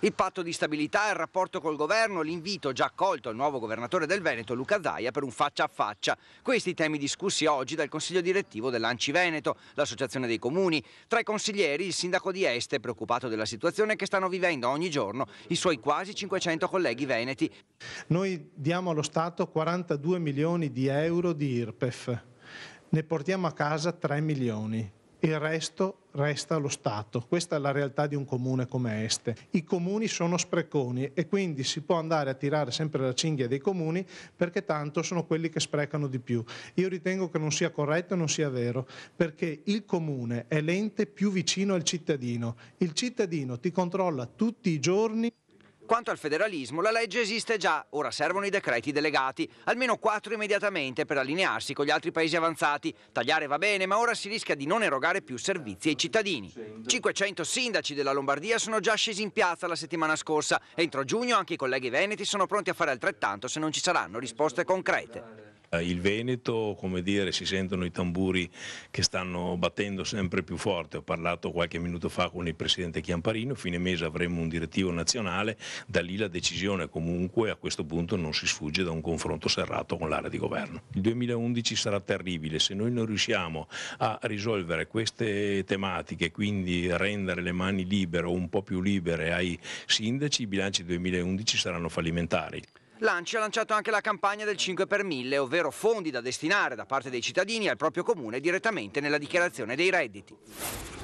Il patto di stabilità, il rapporto col governo, l'invito già accolto al nuovo governatore del Veneto Luca Zaia per un faccia a faccia. Questi temi discussi oggi dal consiglio direttivo dell'Anci Veneto, l'associazione dei comuni. Tra i consiglieri il sindaco di Este, preoccupato della situazione che stanno vivendo ogni giorno i suoi quasi 500 colleghi veneti. Noi diamo allo Stato 42 milioni di euro di IRPEF, ne portiamo a casa 3 milioni il resto resta lo Stato. Questa è la realtà di un comune come Este. I comuni sono spreconi e quindi si può andare a tirare sempre la cinghia dei comuni perché tanto sono quelli che sprecano di più. Io ritengo che non sia corretto e non sia vero perché il comune è l'ente più vicino al cittadino. Il cittadino ti controlla tutti i giorni quanto al federalismo, la legge esiste già, ora servono i decreti delegati, almeno quattro immediatamente per allinearsi con gli altri paesi avanzati. Tagliare va bene, ma ora si rischia di non erogare più servizi ai cittadini. 500 sindaci della Lombardia sono già scesi in piazza la settimana scorsa. Entro giugno anche i colleghi veneti sono pronti a fare altrettanto se non ci saranno risposte concrete. Eh, il Veneto, come dire, si sentono i tamburi che stanno battendo sempre più forte. Ho parlato qualche minuto fa con il presidente Chiamparino, fine mese avremo un direttivo nazionale, da lì la decisione comunque a questo punto non si sfugge da un confronto serrato con l'area di governo. Il 2011 sarà terribile, se noi non riusciamo a risolvere queste tematiche, quindi rendere le mani libere o un po' più libere ai sindaci, i bilanci 2011 saranno fallimentari. L'ANCI ha lanciato anche la campagna del 5 per 1000, ovvero fondi da destinare da parte dei cittadini al proprio comune direttamente nella dichiarazione dei redditi.